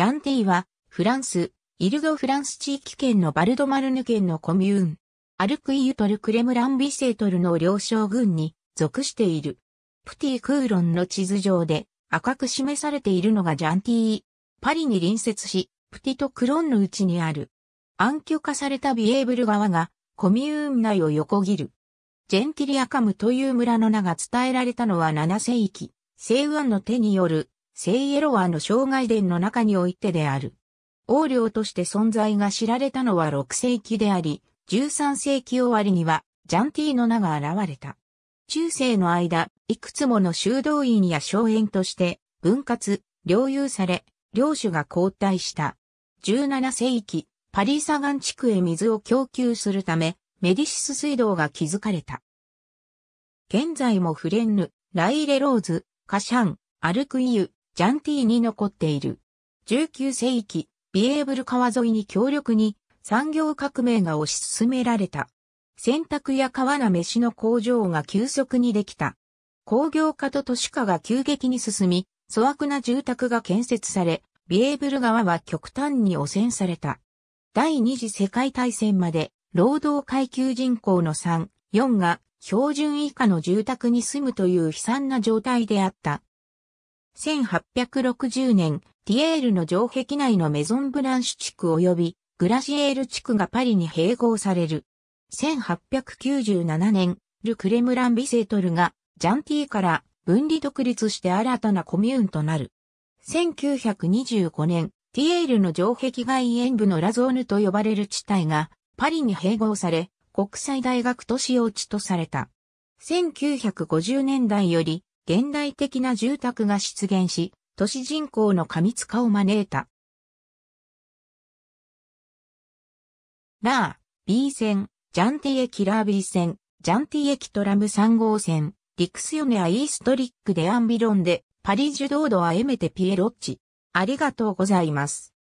ジャンティは、フランス、イルドフランス地域圏のバルドマルヌ県のコミューン、アルクイユトルクレムランビセートルの領将軍に属している。プティクーロンの地図上で赤く示されているのがジャンティー。パリに隣接し、プティとクロンのうちにある。暗渠化されたビエーブル川がコミューン内を横切る。ジェンティリアカムという村の名が伝えられたのは7世紀、西湾の手による聖イエロワの生涯殿の中においてである。王領として存在が知られたのは6世紀であり、13世紀終わりにはジャンティーノ名が現れた。中世の間、いくつもの修道院や荘園として分割、領有され、領主が交代した。17世紀、パリサガン地区へ水を供給するため、メディシス水道が築かれた。現在もフレンヌ、ライレローズ、カシャン、アルクイユ、ジャンティーに残っている。19世紀、ビエーブル川沿いに強力に産業革命が推し進められた。洗濯や川な飯の工場が急速にできた。工業化と都市化が急激に進み、粗悪な住宅が建設され、ビエーブル川は極端に汚染された。第二次世界大戦まで、労働階級人口の3、4が標準以下の住宅に住むという悲惨な状態であった。1860年、ティエールの城壁内のメゾンブランシュ地区及びグラシエール地区がパリに併合される。1897年、ル・クレムラン・ビセトルがジャンティから分離独立して新たなコミューンとなる。1925年、ティエールの城壁外縁部のラゾーヌと呼ばれる地帯がパリに併合され、国際大学都市用地とされた。1950年代より現代的な住宅が出現し、都市人口の過密化を招いた。ラー、B 線、ジャンティエキラー B 線、ジャンティエキトラム3号線、リクスヨネアイーストリックでアンビロンで、パリジュドードはエメテピエロッチ。ありがとうございます。